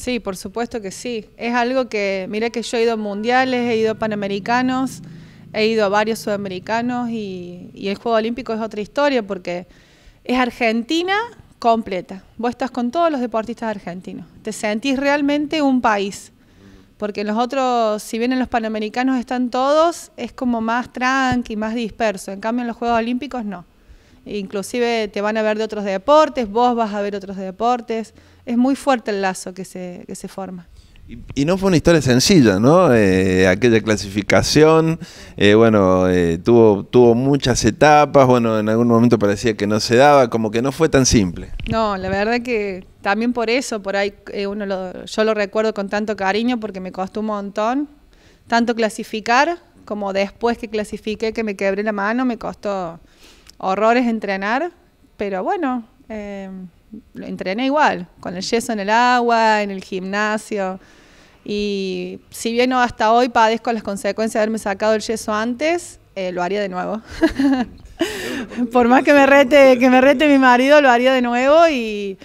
Sí, por supuesto que sí. Es algo que, mira que yo he ido a mundiales, he ido a panamericanos, he ido a varios sudamericanos y, y el Juego Olímpico es otra historia porque es Argentina completa. Vos estás con todos los deportistas argentinos. Te sentís realmente un país. Porque los otros, si bien en los panamericanos están todos, es como más tranqui, más disperso. En cambio, en los Juegos Olímpicos no. Inclusive te van a ver de otros deportes, vos vas a ver otros deportes es muy fuerte el lazo que se, se forma. Y, no fue una historia sencilla, ¿no? Eh, aquella clasificación, eh, bueno, eh, tuvo, tuvo muchas etapas, bueno, en algún momento parecía que no se daba, como que no fue tan simple. No, la verdad que también por eso, por ahí uno yo lo recuerdo con tanto cariño porque me costó un montón, tanto clasificar como después que clasifiqué, que me quebré la mano, me costó horrores entrenar, pero bueno. Lo entrené igual, con el yeso en el agua, en el gimnasio. Y si bien no hasta hoy padezco las consecuencias de haberme sacado el yeso antes, eh, lo haría de nuevo. Por más que me rete, que me rete mi marido, lo haría de nuevo y,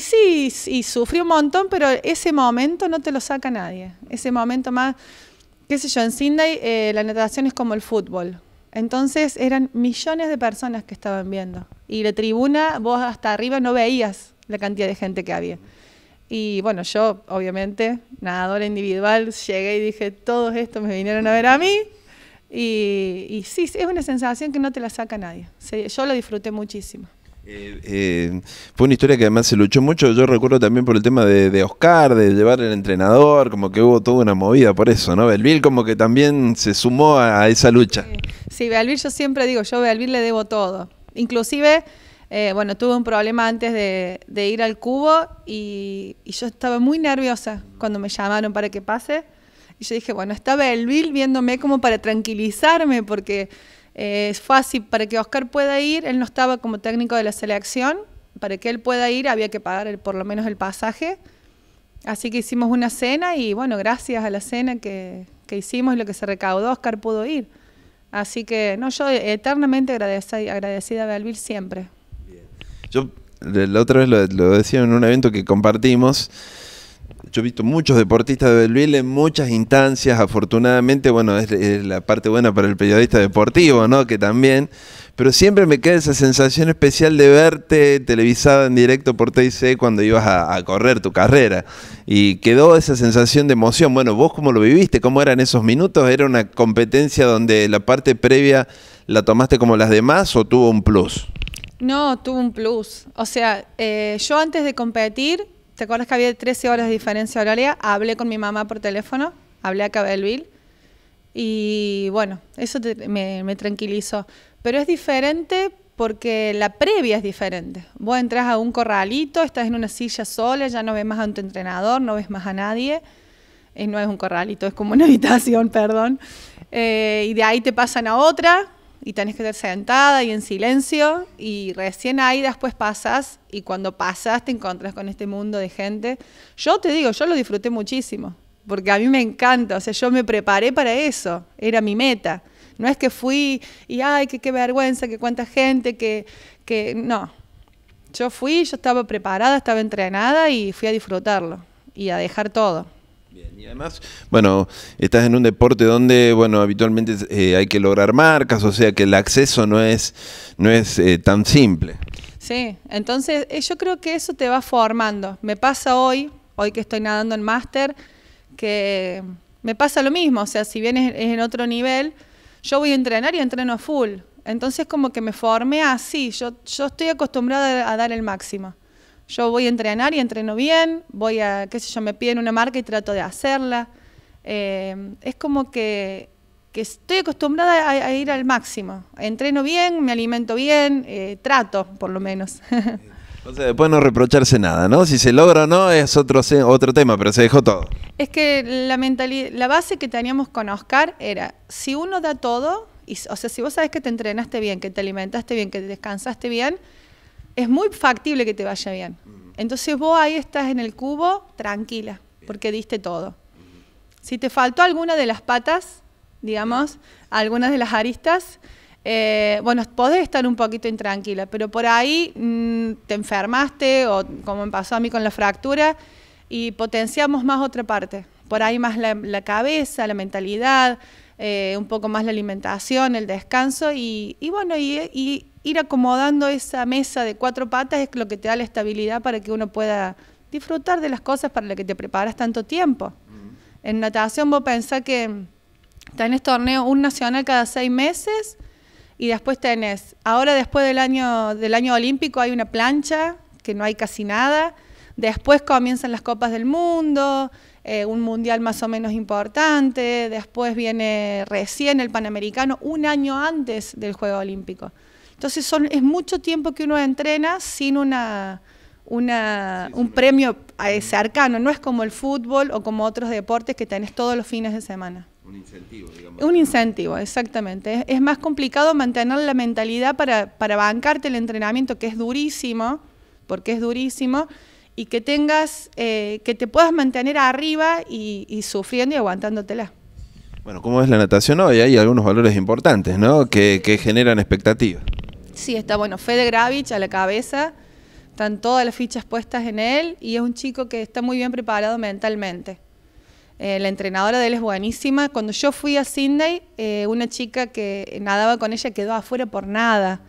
sí, y sufrí un montón, pero ese momento no te lo saca nadie. Ese momento más, qué sé yo, en Sydney eh, la natación es como el fútbol. Entonces eran millones de personas que estaban viendo y la tribuna, vos hasta arriba no veías la cantidad de gente que había. Y bueno, yo, obviamente, nadadora individual, llegué y dije, todos estos me vinieron a ver a mí. Y, sí, es una sensación que no te la saca nadie. yo lo disfruté muchísimo. Eh, eh, fue una historia que además se luchó mucho, yo recuerdo también por el tema de, Oscar, de llevar el entrenador, como que hubo toda una movida por eso, ¿no? Belville como que también se sumó a, esa lucha. Sí, Belvil yo siempre digo, yo a Belville le debo todo. Inclusive, eh, bueno, tuve un problema antes de, ir al cubo y, yo estaba muy nerviosa cuando me llamaron para que pase. Y yo dije, bueno, estaba el Bill viéndome como para tranquilizarme porque eh, es fácil para que Oscar pueda ir. Él no estaba como técnico de la selección. Para que él pueda ir había que pagar por lo menos el pasaje. Así que hicimos una cena y bueno, gracias a la cena que, que hicimos y lo que se recaudó, Oscar pudo ir. Así que, no, yo eh, eternamente agradecida, a Belville siempre. Yo la otra vez lo, decía en un evento que compartimos. Yo he visto muchos deportistas de Belville en muchas instancias, afortunadamente, bueno, es la parte buena para el periodista deportivo, ¿no? Que también, pero siempre me queda esa sensación especial de verte televisada en directo por TIC cuando ibas a, correr tu carrera. Y quedó esa sensación de emoción. Bueno, vos cómo lo viviste, cómo eran esos minutos, era una competencia donde la parte previa la tomaste como las demás o tuvo un plus? No, tuvo un plus. O sea, eh, yo antes de competir, ¿te acuerdas que había 13 horas de diferencia horaria? Hablé con mi mamá por teléfono, hablé a Cabelville y bueno, eso me, tranquilizó. Pero es diferente porque la previa es diferente. Vos entras a un corralito, estás en una silla sola, ya no ves más a tu entrenador, no ves más a nadie. Eh, no es un corralito, es como una habitación, perdón. Eh, y de ahí te pasan a otra y tenés que estar sentada y en silencio. Y recién ahí después pasas y cuando pasas te encontras con este mundo de gente. Yo te digo, yo lo disfruté muchísimo porque a mí me encanta, o sea, yo me preparé para eso, era mi meta. No es que fui y, ay, qué vergüenza, que cuánta gente, que, que... No, yo fui, yo estaba preparada, estaba entrenada y fui a disfrutarlo y a dejar todo. Bien, y además, bueno, estás en un deporte donde, bueno, habitualmente eh, hay que lograr marcas, o sea que el acceso no es, no es eh, tan simple. Sí, entonces eh, yo creo que eso te va formando. Me pasa hoy, hoy que estoy nadando en máster, que me pasa lo mismo, o sea, si bien es, en otro nivel, yo voy a entrenar y entreno a full. Entonces como que me formé así, yo, yo estoy acostumbrada a dar el máximo. Yo voy a entrenar y entreno bien, voy a, qué sé yo, me piden una marca y trato de hacerla. Eh, es como que, estoy acostumbrada a, ir al máximo. Entreno bien, me alimento bien, eh, trato por lo menos. O sea, después no reprocharse nada, ¿no? Si se logra o no es otro, otro tema, pero se dejó todo. Es que la, mentalidad, la base que teníamos con Oscar era, si uno da todo, y, o sea, si vos sabes que te entrenaste bien, que te alimentaste bien, que te descansaste bien, es muy factible que te vaya bien. Entonces vos ahí estás en el cubo tranquila, porque diste todo. Si te faltó alguna de las patas, digamos, algunas de las aristas, eh, bueno, podés estar un poquito intranquila, pero por ahí mm, te enfermaste o como me pasó a mí con la fractura y potenciamos más otra parte, por ahí más la, cabeza, la mentalidad, eh, un poco más la alimentación, el descanso y, bueno, y, ir acomodando esa mesa de cuatro patas es lo que te da la estabilidad para que uno pueda disfrutar de las cosas para las que te preparas tanto tiempo. Mm. En natación vos pensás que tenés torneo un nacional cada seis meses, y después tenés, ahora después del año, del año olímpico hay una plancha, que no hay casi nada. Después comienzan las Copas del Mundo, eh, un mundial más o menos importante. Después viene recién el Panamericano, un año antes del Juego Olímpico. Entonces son, es mucho tiempo que uno entrena sin una una, un premio cercano, no es como el fútbol o como otros deportes que tenés todos los fines de semana. Un incentivo, digamos. Un incentivo, exactamente. Es, más complicado mantener la mentalidad para, bancarte el entrenamiento, que es durísimo, porque es durísimo, y que tengas, eh, que te puedas mantener arriba y, sufriendo y aguantándotela. Bueno, ¿cómo es la natación hoy? Hay algunos valores importantes, ¿no? Que, que generan expectativas. Sí, está bueno. Fede Gravich a la cabeza, están todas las fichas puestas en él y es un chico que está muy bien preparado mentalmente. Eh, la entrenadora de él es buenísima. Cuando yo fui a Sydney, eh, una chica que nadaba con ella quedó afuera por nada,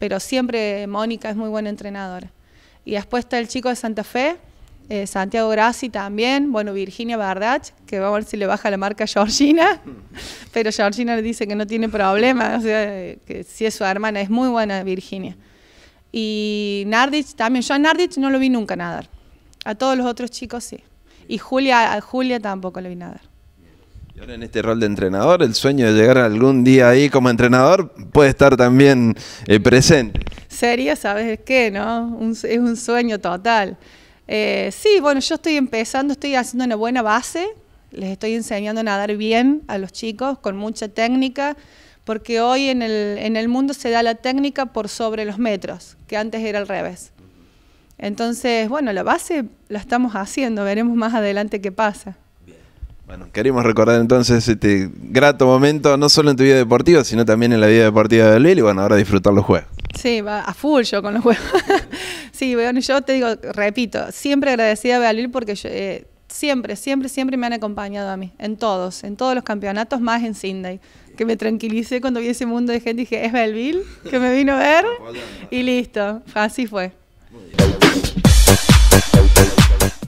pero siempre Mónica es muy buena entrenadora. Y después está el chico de Santa Fe, eh, Santiago Grassi también, bueno, Virginia Bardach, que vamos a ver si le baja la marca Georgina, pero Georgina le dice que no tiene problema, o sea, que si es su hermana, es muy buena Virginia. Y Nardich también. Yo a Nardich no lo vi nunca nadar. A todos los otros chicos sí. Y Julia, a Julia tampoco lo vi nadar. Y ahora en este rol de entrenador, el sueño de llegar algún día ahí como entrenador puede estar también eh, presente. Sería, ¿sabes qué? ¿No? es un sueño total. Eh, sí, bueno, yo estoy empezando, estoy haciendo una buena base, les estoy enseñando a nadar bien a los chicos con mucha técnica porque hoy en el, en el mundo se da la técnica por sobre los metros, que antes era al revés. Entonces, bueno, la base la estamos haciendo, veremos más adelante qué pasa. Bueno, queremos recordar entonces este grato momento, no solo en tu vida deportiva, sino también en la vida deportiva de Lili, y bueno, ahora disfrutar los juegos. Sí, va a full yo con los juegos. sí, bueno, yo te digo, repito, siempre agradecida a Belil porque yo, eh, siempre, siempre, siempre me han acompañado a mí, en todos, en todos los campeonatos, más en Sydney. Que me tranquilicé cuando vi ese mundo de gente, dije, es Belville, que me vino a ver, y listo, así fue.